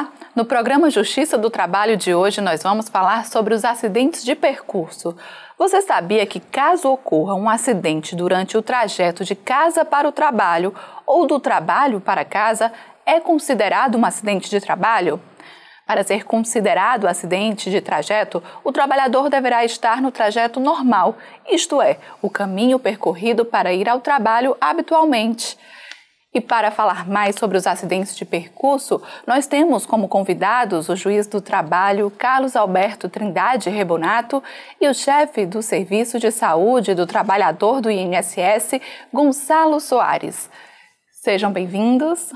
Olá! No programa Justiça do Trabalho de hoje, nós vamos falar sobre os acidentes de percurso. Você sabia que, caso ocorra um acidente durante o trajeto de casa para o trabalho ou do trabalho para casa, é considerado um acidente de trabalho? Para ser considerado acidente de trajeto, o trabalhador deverá estar no trajeto normal, isto é, o caminho percorrido para ir ao trabalho habitualmente. E para falar mais sobre os acidentes de percurso, nós temos como convidados o juiz do trabalho Carlos Alberto Trindade Rebonato e o chefe do Serviço de Saúde do Trabalhador do INSS, Gonçalo Soares. Sejam bem-vindos.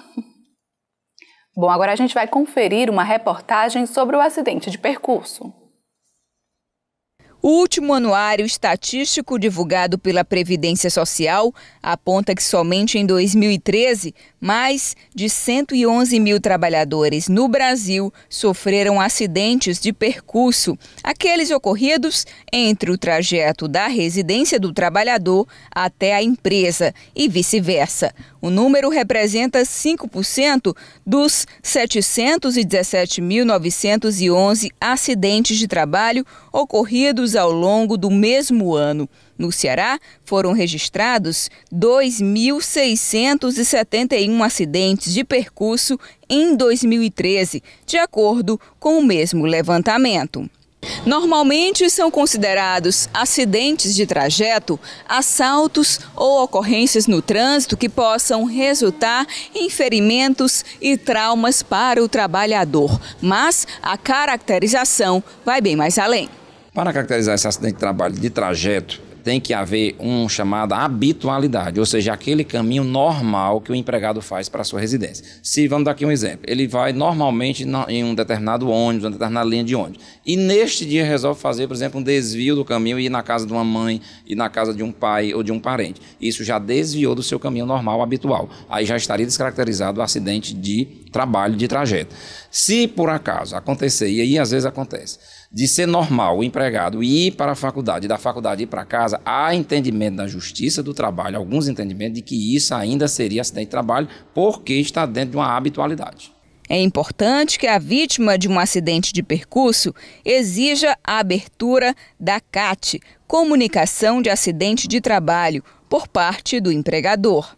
Bom, agora a gente vai conferir uma reportagem sobre o acidente de percurso. O último anuário estatístico divulgado pela Previdência Social aponta que somente em 2013, mais de 111 mil trabalhadores no Brasil sofreram acidentes de percurso, aqueles ocorridos entre o trajeto da residência do trabalhador até a empresa e vice-versa. O número representa 5% dos 717.911 acidentes de trabalho ocorridos ao longo do mesmo ano. No Ceará, foram registrados 2.671 acidentes de percurso em 2013, de acordo com o mesmo levantamento. Normalmente são considerados acidentes de trajeto, assaltos ou ocorrências no trânsito que possam resultar em ferimentos e traumas para o trabalhador, mas a caracterização vai bem mais além. Para caracterizar esse acidente de trabalho de trajeto, tem que haver um chamada habitualidade, ou seja, aquele caminho normal que o empregado faz para a sua residência. Se vamos dar aqui um exemplo, ele vai normalmente em um determinado ônibus, uma determinada linha de ônibus, e neste dia resolve fazer, por exemplo, um desvio do caminho e ir na casa de uma mãe, ir na casa de um pai ou de um parente. Isso já desviou do seu caminho normal habitual. Aí já estaria descaracterizado o acidente de trabalho de trajeto. Se por acaso acontecer, e aí às vezes acontece, de ser normal o empregado ir para a faculdade, da faculdade ir para casa, há entendimento da justiça do trabalho, alguns entendimentos de que isso ainda seria acidente de trabalho, porque está dentro de uma habitualidade. É importante que a vítima de um acidente de percurso exija a abertura da CAT, Comunicação de Acidente de Trabalho, por parte do empregador.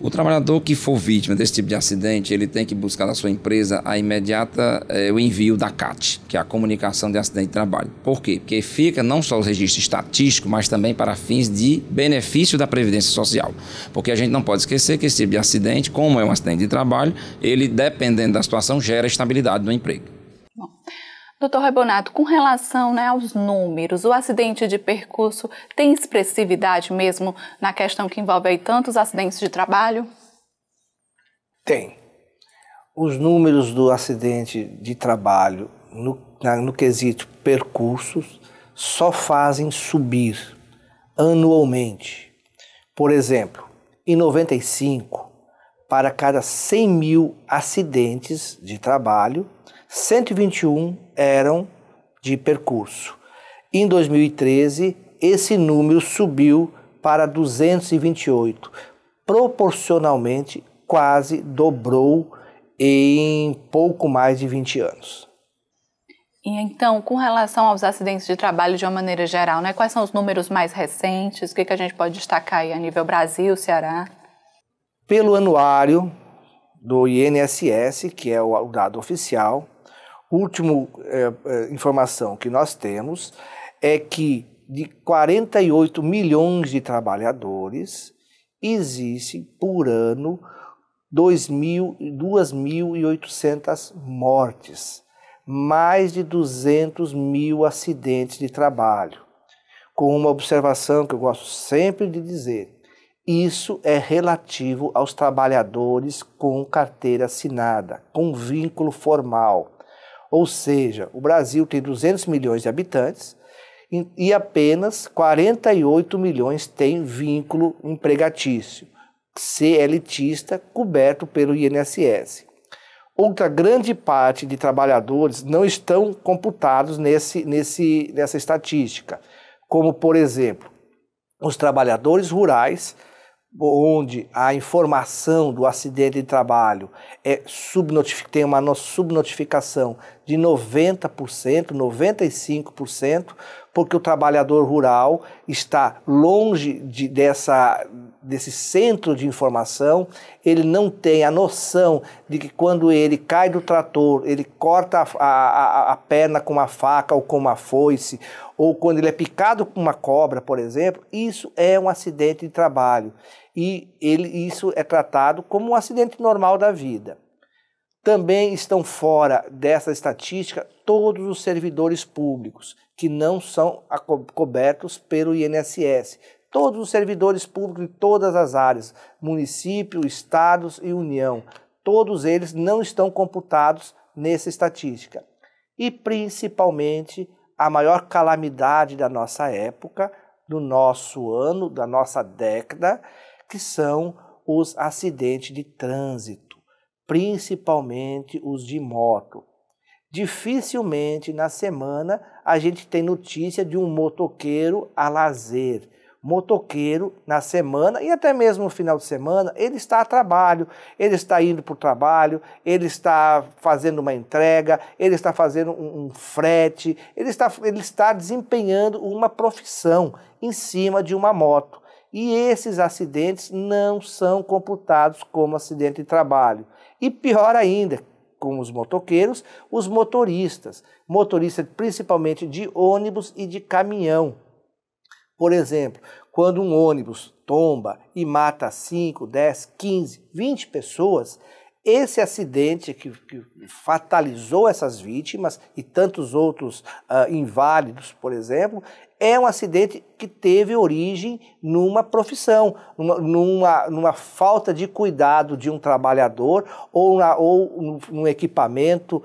O trabalhador que for vítima desse tipo de acidente, ele tem que buscar da sua empresa a imediata eh, o envio da CAT, que é a comunicação de acidente de trabalho. Por quê? Porque fica não só o registro estatístico, mas também para fins de benefício da previdência social. Porque a gente não pode esquecer que esse tipo de acidente, como é um acidente de trabalho, ele dependendo da situação gera estabilidade no emprego. Bom. Doutor Rebonato, com relação né, aos números, o acidente de percurso tem expressividade mesmo na questão que envolve aí tantos acidentes de trabalho? Tem. Os números do acidente de trabalho no, na, no quesito percursos só fazem subir anualmente. Por exemplo, em 95, para cada 100 mil acidentes de trabalho, 121 eram de percurso. Em 2013, esse número subiu para 228. Proporcionalmente, quase dobrou em pouco mais de 20 anos. E então, com relação aos acidentes de trabalho de uma maneira geral, né, quais são os números mais recentes? O que, que a gente pode destacar aí a nível Brasil, Ceará? Pelo anuário do INSS, que é o dado oficial, última é, é, informação que nós temos é que de 48 milhões de trabalhadores, existe por ano 2.800 mortes, mais de 200 mil acidentes de trabalho. Com uma observação que eu gosto sempre de dizer: isso é relativo aos trabalhadores com carteira assinada, com vínculo formal. Ou seja, o Brasil tem 200 milhões de habitantes e apenas 48 milhões têm vínculo empregatício, CLTista, coberto pelo INSS. Outra grande parte de trabalhadores não estão computados nesse, nesse, nessa estatística, como, por exemplo, os trabalhadores rurais onde a informação do acidente de trabalho é tem uma subnotificação de 90%, 95%, porque o trabalhador rural está longe de, dessa, desse centro de informação, ele não tem a noção de que quando ele cai do trator, ele corta a, a, a perna com uma faca ou com uma foice, ou quando ele é picado por uma cobra, por exemplo, isso é um acidente de trabalho e ele, isso é tratado como um acidente normal da vida. Também estão fora dessa estatística todos os servidores públicos que não são cobertos pelo INSS. Todos os servidores públicos de todas as áreas, município, estados e União, todos eles não estão computados nessa estatística. E principalmente a maior calamidade da nossa época, do nosso ano, da nossa década, que são os acidentes de trânsito, principalmente os de moto. Dificilmente na semana a gente tem notícia de um motoqueiro a lazer motoqueiro na semana e até mesmo no final de semana, ele está a trabalho, ele está indo para o trabalho, ele está fazendo uma entrega, ele está fazendo um, um, frete, ele está, ele está desempenhando uma profissão em cima de uma moto. E esses acidentes não são computados como acidente de trabalho. E pior ainda, com os motoqueiros, os motoristas, motoristas principalmente de ônibus e de caminhão por exemplo, quando um ônibus tomba e mata 5, 10, 15, 20 pessoas, esse acidente que, que, fatalizou essas vítimas e tantos outros uh, inválidos, por exemplo, é um acidente que teve origem numa profissão, numa, numa, numa falta de cuidado de um trabalhador ou, na, ou num, num equipamento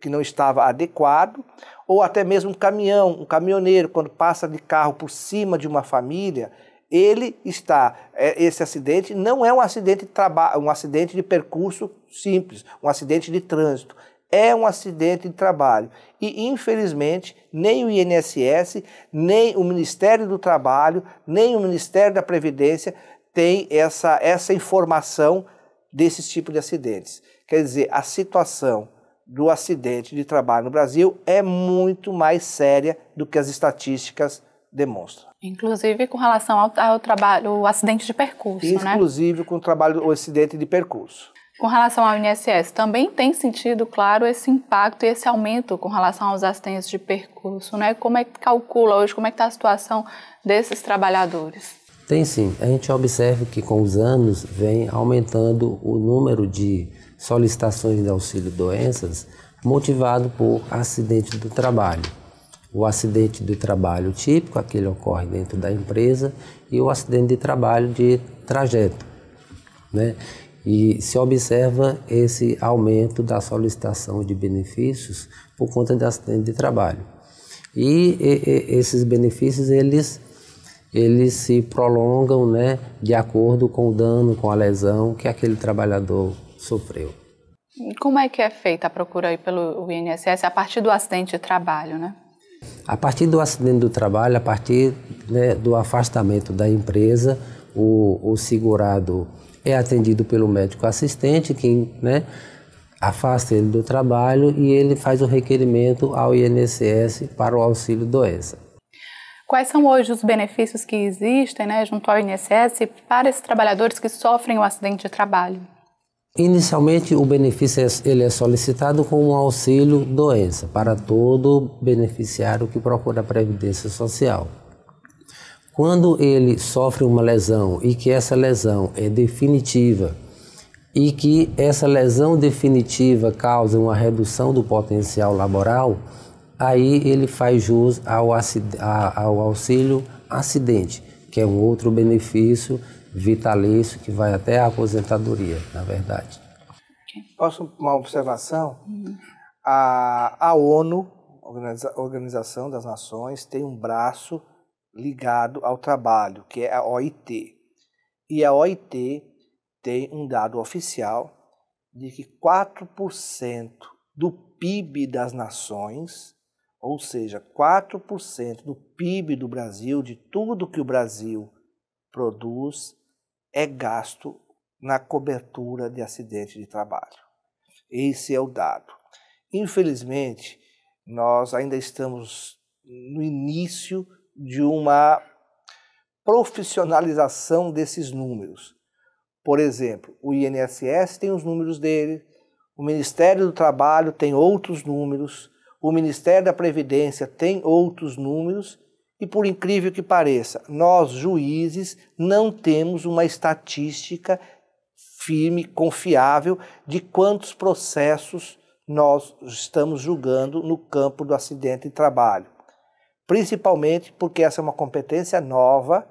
que não estava adequado, ou até mesmo um caminhão, um caminhoneiro, quando passa de carro por cima de uma família, ele está. É, esse acidente não é um acidente de trabalho, um acidente de percurso simples, um acidente de trânsito. É um acidente de trabalho. E, infelizmente, nem o INSS, nem o Ministério do Trabalho, nem o Ministério da Previdência tem essa, essa informação desses tipos de acidentes. Quer dizer, a situação do acidente de trabalho no Brasil é muito mais séria do que as estatísticas demonstram. Inclusive com relação ao, ao trabalho, o acidente de percurso, né? Inclusive né? com o trabalho, o acidente de percurso. Com relação ao INSS, também tem sentido, claro, esse impacto e esse aumento com relação aos acidentes de percurso, né? Como é que calcula hoje, como é que está a situação desses trabalhadores? Tem sim. A gente observa que com os anos vem aumentando o número de solicitações de auxílio doenças motivado por acidente do trabalho. O acidente do trabalho típico, aquele ocorre dentro da empresa, e o acidente de trabalho de trajeto. Né? E se observa esse aumento da solicitação de benefícios por conta de acidente de trabalho. E, e, e esses benefícios eles eles se prolongam, né, de acordo com o dano, com a lesão que aquele trabalhador sofreu. Como é que é feita a procura aí pelo INSS a partir do acidente de trabalho, né? A partir do acidente do trabalho, a partir né, do afastamento da empresa, o, o, segurado é atendido pelo médico assistente, que né, afasta ele do trabalho e ele faz o requerimento ao INSS para o auxílio doença. Quais são hoje os benefícios que existem né, junto ao INSS para esses trabalhadores que sofrem o um acidente de trabalho? Inicialmente, o benefício é ele é solicitado como auxílio doença para todo beneficiário que procura a previdência social. Quando ele sofre uma lesão e que essa lesão é definitiva e que essa lesão definitiva causa uma redução do potencial laboral, aí ele faz jus ao, ao auxílio acidente, que é um outro benefício vitalício que vai até a aposentadoria, na verdade. Posso uma observação? Uhum. A, a ONU, Organização das Nações, tem um braço ligado ao trabalho, que é a OIT. E a OIT tem um dado oficial de que 4% do PIB das nações, ou seja, 4% do PIB do Brasil, de tudo que o Brasil produz, é gasto na cobertura de acidente de trabalho. Esse é o dado. Infelizmente, nós ainda estamos no início de uma profissionalização desses números. Por exemplo, o INSS tem os números dele, o Ministério do Trabalho tem outros números, o Ministério da Previdência tem outros números e por incrível que pareça, nós juízes não temos uma estatística firme, confiável, de quantos processos nós estamos julgando no campo do acidente de trabalho. Principalmente porque essa é uma competência nova,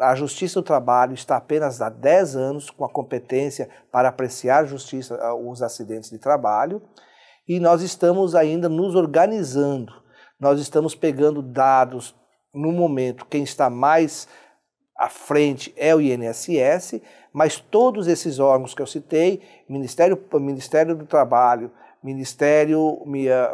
a Justiça do Trabalho está apenas há 10 anos com a competência para apreciar justiça ah, os acidentes de trabalho e nós estamos ainda nos organizando. Nós estamos pegando dados no momento, quem está mais à frente é o INSS, mas todos esses órgãos que eu citei, Ministério, Ministério do Trabalho, Ministério,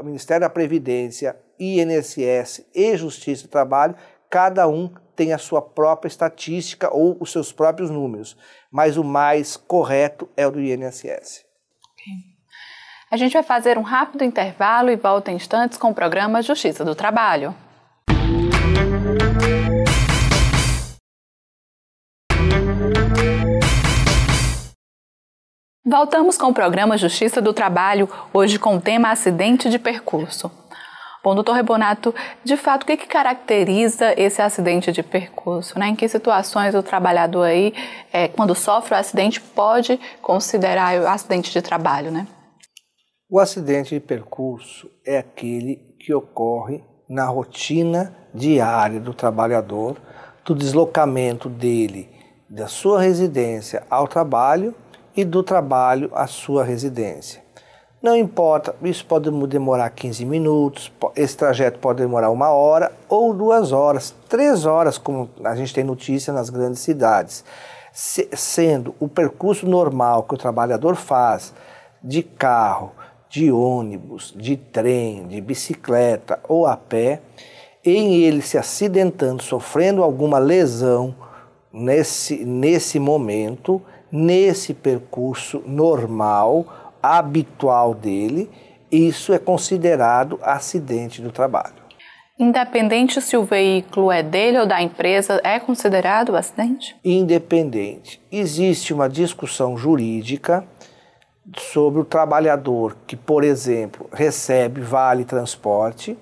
Ministério da Previdência, INSS e Justiça do Trabalho, cada um tem a sua própria estatística ou os seus próprios números, mas o mais correto é o do INSS. A gente vai fazer um rápido intervalo e volta em instantes com o programa Justiça do Trabalho. Voltamos com o programa Justiça do Trabalho, hoje com o tema acidente de percurso. Bom, doutor Rebonato, de fato, o que, que caracteriza esse acidente de percurso? Né? Em que situações o trabalhador aí, é, quando sofre o acidente, pode considerar o acidente de trabalho, né? O acidente de percurso é aquele que ocorre na rotina diária do trabalhador, do deslocamento dele da sua residência ao trabalho e do trabalho à sua residência. Não importa, isso pode demorar 15 minutos, esse trajeto pode demorar uma hora ou duas horas, três horas, como a gente tem notícia nas grandes cidades. Se, sendo o percurso normal que o trabalhador faz de carro, de ônibus, de trem, de bicicleta ou a pé, em ele se acidentando, sofrendo alguma lesão nesse, nesse momento, nesse percurso normal, habitual dele, isso é considerado acidente do trabalho. Independente se o veículo é dele ou da empresa, é considerado acidente? Independente. Existe uma discussão jurídica sobre o trabalhador que, por exemplo, recebe vale transporte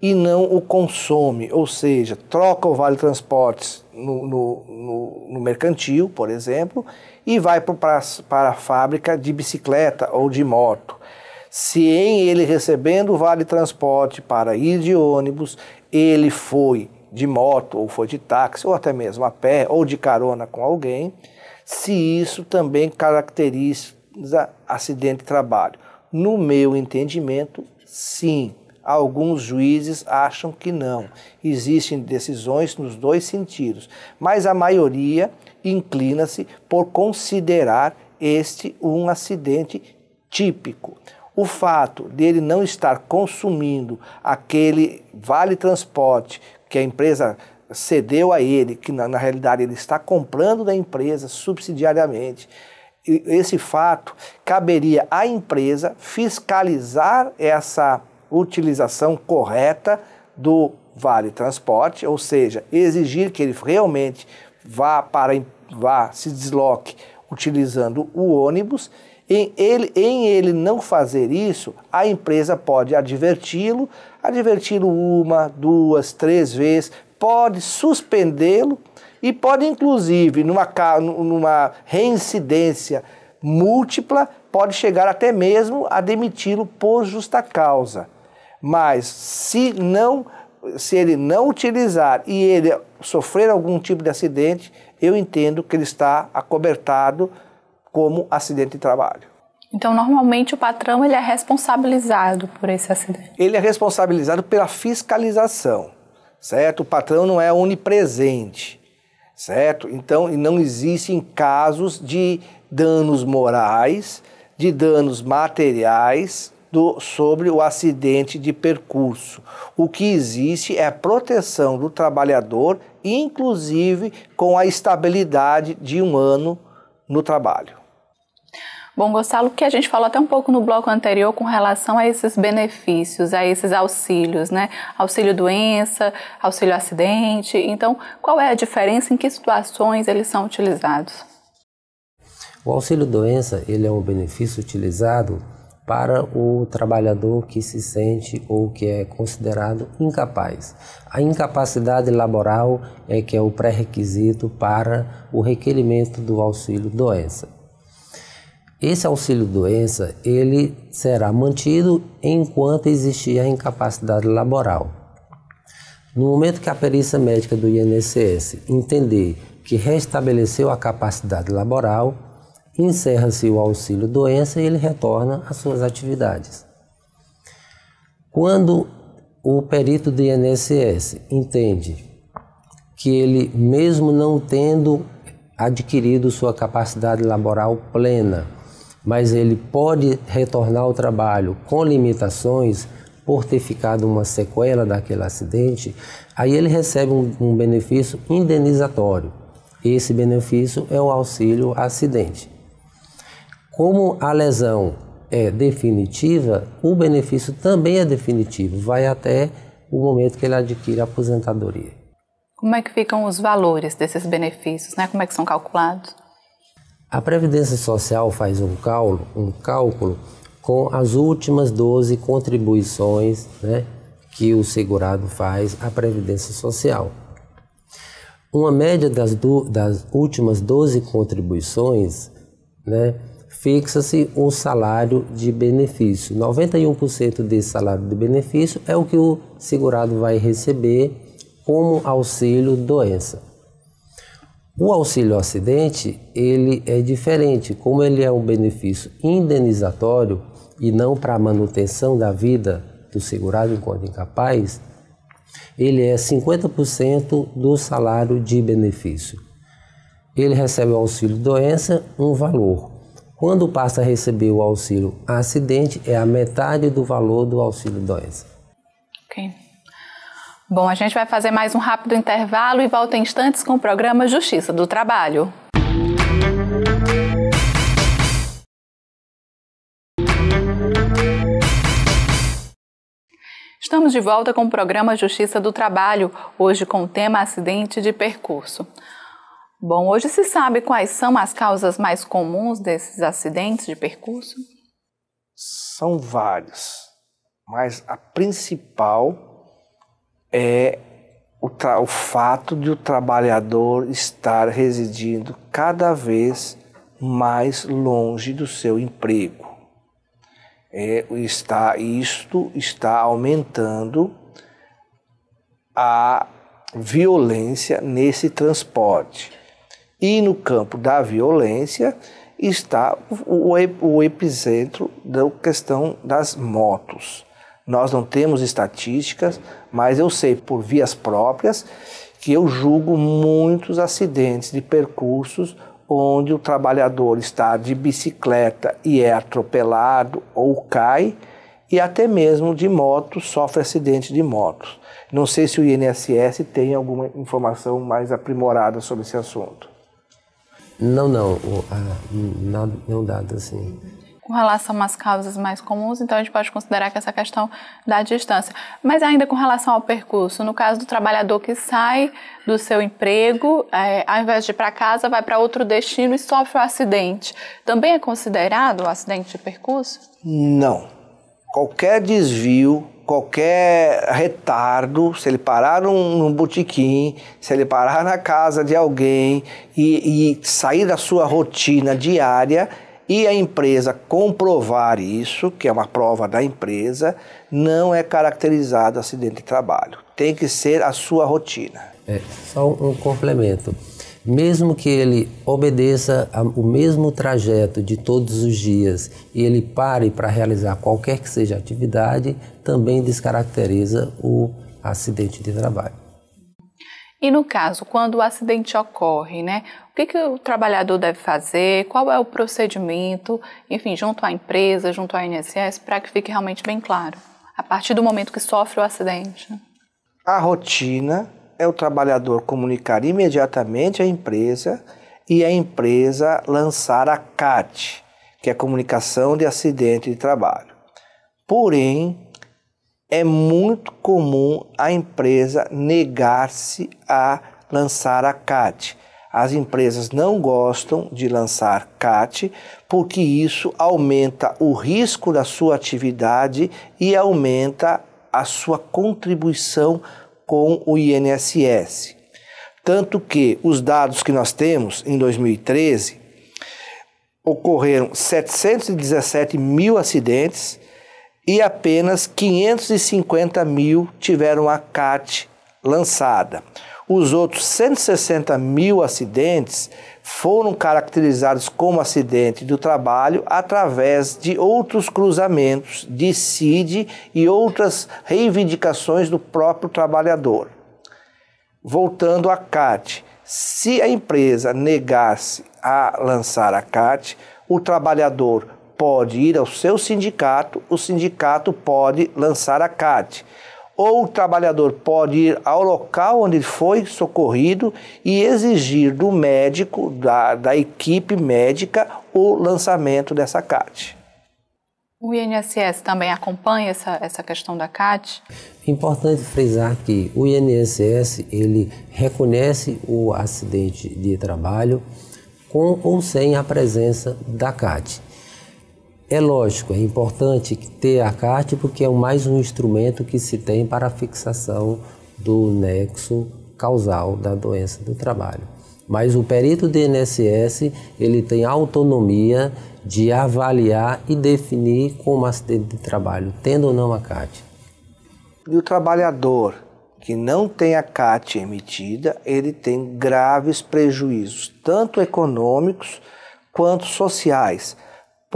e não o consome, ou seja, troca o vale transporte no, no, no, no mercantil, por exemplo, e vai para a fábrica de bicicleta ou de moto. Se em ele recebendo o vale transporte para ir de ônibus, ele foi de moto ou foi de táxi ou até mesmo a pé ou de carona com alguém, se isso também caracteriza acidente de trabalho. No meu entendimento, sim. Alguns juízes acham que não. Existem decisões nos dois sentidos, mas a maioria inclina-se por considerar este um acidente típico. O fato dele não estar consumindo aquele vale transporte que a empresa cedeu a ele, que na, na realidade ele está comprando da empresa subsidiariamente, esse fato caberia à empresa fiscalizar essa utilização correta do vale transporte, ou seja, exigir que ele realmente vá para vá, se desloque utilizando o ônibus. Em ele, em ele não fazer isso, a empresa pode adverti-lo, adverti-lo uma, duas, três vezes, pode suspendê-lo e pode, inclusive, numa, numa reincidência múltipla, pode chegar até mesmo a demiti-lo por justa causa. Mas se não se ele não utilizar e ele sofrer algum tipo de acidente, eu entendo que ele está acobertado como acidente de trabalho. Então, normalmente o patrão ele é responsabilizado por esse acidente. Ele é responsabilizado pela fiscalização, certo? O patrão não é onipresente, certo? Então, não existem casos de danos morais, de danos materiais, do, sobre o acidente de percurso. O que existe é a proteção do trabalhador, inclusive com a estabilidade de um ano no trabalho. Bom, Gonçalo, que a gente falou até um pouco no bloco anterior com relação a esses benefícios, a esses auxílios, né? Auxílio doença, auxílio acidente. Então, qual é a diferença? Em que situações eles são utilizados? O auxílio doença, ele é um benefício utilizado para o trabalhador que se sente ou que é considerado incapaz. A incapacidade laboral é que é o pré-requisito para o requerimento do auxílio doença. Esse auxílio doença, ele será mantido enquanto existir a incapacidade laboral. No momento que a perícia médica do INSS entender que restabeleceu a capacidade laboral, encerra-se o auxílio doença e ele retorna às suas atividades. Quando o perito do INSS entende que ele, mesmo não tendo adquirido sua capacidade laboral plena, mas ele pode retornar ao trabalho com limitações por ter ficado uma sequela daquele acidente, aí ele recebe um, um benefício indenizatório. Esse benefício é o auxílio acidente. Como a lesão é definitiva, o benefício também é definitivo, vai até o momento que ele adquire a aposentadoria. Como é que ficam os valores desses benefícios, né? Como é que são calculados? A Previdência Social faz um cálculo, um cálculo com as últimas 12 contribuições né, que o segurado faz à Previdência Social. Uma média das, do, das últimas 12 contribuições né, fixa-se um salário de benefício. 91% desse salário de benefício é o que o segurado vai receber como auxílio doença. O auxílio acidente, ele é diferente, como ele é um benefício indenizatório e não para a manutenção da vida do segurado enquanto incapaz, ele é 50% do salário de benefício. Ele recebe o auxílio doença um valor quando passa a receber o auxílio acidente, é a metade do valor do auxílio doença. Ok. Bom, a gente vai fazer mais um rápido intervalo e volta em instantes com o programa Justiça do Trabalho. Estamos de volta com o programa Justiça do Trabalho, hoje com o tema acidente de percurso. Bom, hoje se sabe quais são as causas mais comuns desses acidentes de percurso? São várias, mas a principal é o, o fato de o trabalhador estar residindo cada vez mais longe do seu emprego. É, está, isto está aumentando a violência nesse transporte e no campo da violência está o, epicentro da questão das motos. Nós não temos estatísticas, mas eu sei por vias próprias que eu julgo muitos acidentes de percursos onde o trabalhador está de bicicleta e é atropelado ou cai, e até mesmo de moto, sofre acidente de moto. Não sei se o INSS tem alguma informação mais aprimorada sobre esse assunto. Não, não, não dado tá assim. Com relação a umas causas mais comuns, então a gente pode considerar que essa questão da distância. Mas ainda com relação ao percurso, no caso do trabalhador que sai do seu emprego, é, ao invés de ir para casa, vai para outro destino e sofre o um acidente, também é considerado o um acidente de percurso? Não. Qualquer desvio qualquer retardo, se ele parar num, num, botequim, se ele parar na casa de alguém e, e sair da sua rotina diária e a empresa comprovar isso, que é uma prova da empresa, não é caracterizado acidente de trabalho. Tem que ser a sua rotina. É, só um complemento mesmo que ele obedeça o mesmo trajeto de todos os dias e ele pare para realizar qualquer que seja a atividade, também descaracteriza o acidente de trabalho. E no caso, quando o acidente ocorre, né, o que, que o trabalhador deve fazer? Qual é o procedimento? Enfim, junto à empresa, junto à INSS, para que fique realmente bem claro, a partir do momento que sofre o acidente. A rotina é o trabalhador comunicar imediatamente à empresa e a empresa lançar a CAT, que é comunicação de acidente de trabalho. Porém, é muito comum a empresa negar-se a lançar a CAT. As empresas não gostam de lançar CAT porque isso aumenta o risco da sua atividade e aumenta a sua contribuição com o INSS. Tanto que os dados que nós temos em 2013 ocorreram 717 mil acidentes e apenas 550 mil tiveram a CAT lançada. Os outros 160 mil acidentes foram caracterizados como acidente do trabalho através de outros cruzamentos de CID e outras reivindicações do próprio trabalhador. Voltando à CAT, se a empresa negasse a lançar a CAT, o trabalhador pode ir ao seu sindicato, o sindicato pode lançar a CAT ou o trabalhador pode ir ao local onde foi socorrido e exigir do médico, da, da equipe médica, o lançamento dessa CAT. O INSS também acompanha essa, essa questão da CAT? Importante frisar que o INSS ele reconhece o acidente de trabalho com ou sem a presença da CAT. É lógico, é importante ter a CART porque é mais um instrumento que se tem para a fixação do nexo causal da doença do trabalho. Mas o perito do INSS, ele tem autonomia de avaliar e definir como acidente de trabalho, tendo ou não a CAT. E o trabalhador que não tem a CAT emitida, ele tem graves prejuízos, tanto econômicos quanto sociais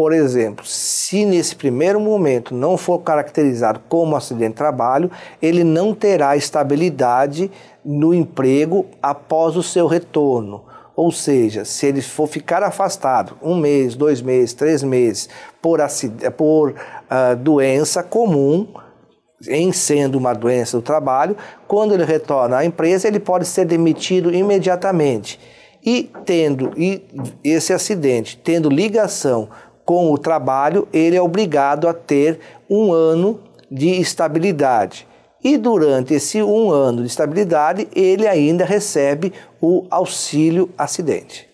por exemplo, se nesse primeiro momento não for caracterizado como acidente de trabalho, ele não terá estabilidade no emprego após o seu retorno. Ou seja, se ele for ficar afastado um mês, dois meses, três meses por, por uh, doença comum, em sendo uma doença do trabalho, quando ele retorna à empresa, ele pode ser demitido imediatamente. E tendo e esse acidente, tendo ligação com o trabalho, ele é obrigado a ter um ano de estabilidade. E durante esse um ano de estabilidade, ele ainda recebe o auxílio acidente.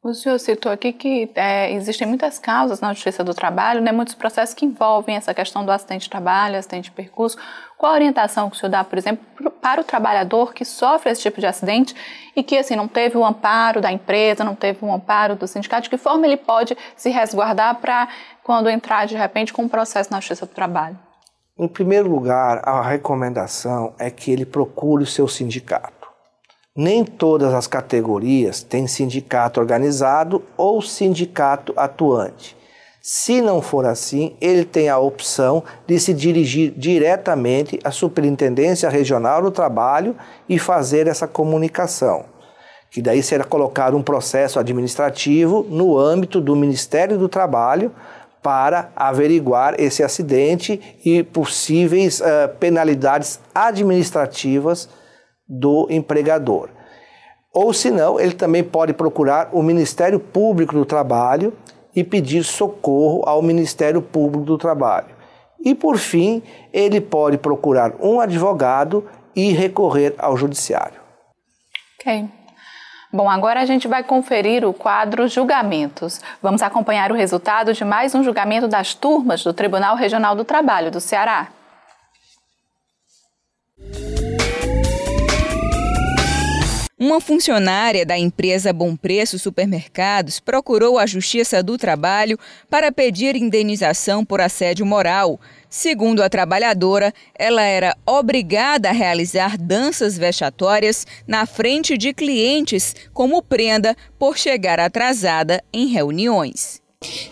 O senhor citou aqui que é, existem muitas causas na Justiça do Trabalho, né, muitos processos que envolvem essa questão do acidente de trabalho, acidente de percurso. Qual a orientação que o senhor dá, por exemplo, para o trabalhador que sofre esse tipo de acidente e que assim não teve o amparo da empresa, não teve o amparo do sindicato? De que forma ele pode se resguardar para quando entrar de repente com um processo na Justiça do Trabalho? Em primeiro lugar, a recomendação é que ele procure o seu sindicato. Nem todas as categorias têm sindicato organizado ou sindicato atuante. Se não for assim, ele tem a opção de se dirigir diretamente à Superintendência Regional do Trabalho e fazer essa comunicação, que daí será colocado um processo administrativo no âmbito do Ministério do Trabalho para averiguar esse acidente e possíveis uh, penalidades administrativas do empregador. Ou, se não, ele também pode procurar o Ministério Público do Trabalho e pedir socorro ao Ministério Público do Trabalho. E, por fim, ele pode procurar um advogado e recorrer ao Judiciário. Ok. Bom, agora a gente vai conferir o quadro Julgamentos. Vamos acompanhar o resultado de mais um julgamento das turmas do Tribunal Regional do Trabalho do Ceará. Uma funcionária da empresa Bom Preço Supermercados procurou a Justiça do Trabalho para pedir indenização por assédio moral. Segundo a trabalhadora, ela era obrigada a realizar danças vexatórias na frente de clientes como prenda por chegar atrasada em reuniões.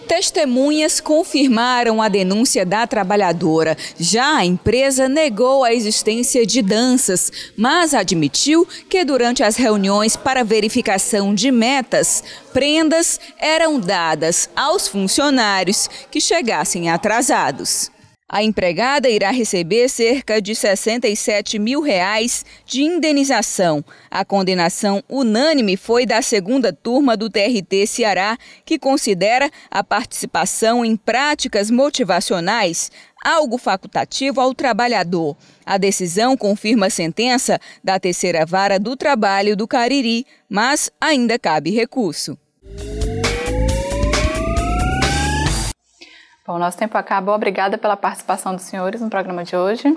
Testemunhas confirmaram a denúncia da trabalhadora. Já a empresa negou a existência de danças, mas admitiu que durante as reuniões para verificação de metas, prendas eram dadas aos funcionários que chegassem atrasados. A empregada irá receber cerca de 67 mil reais de indenização. A condenação unânime foi da segunda turma do TRT Ceará, que considera a participação em práticas motivacionais algo facultativo ao trabalhador. A decisão confirma a sentença da terceira vara do trabalho do Cariri, mas ainda cabe recurso. Bom, nosso tempo acaba. Obrigada pela participação dos senhores no programa de hoje.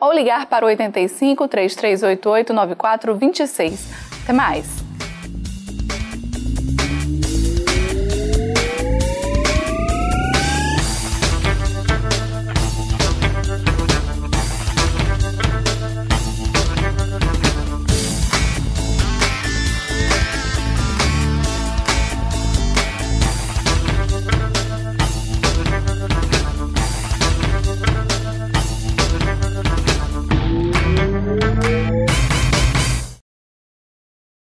ou ligar para o 85 3388 9426. Até mais!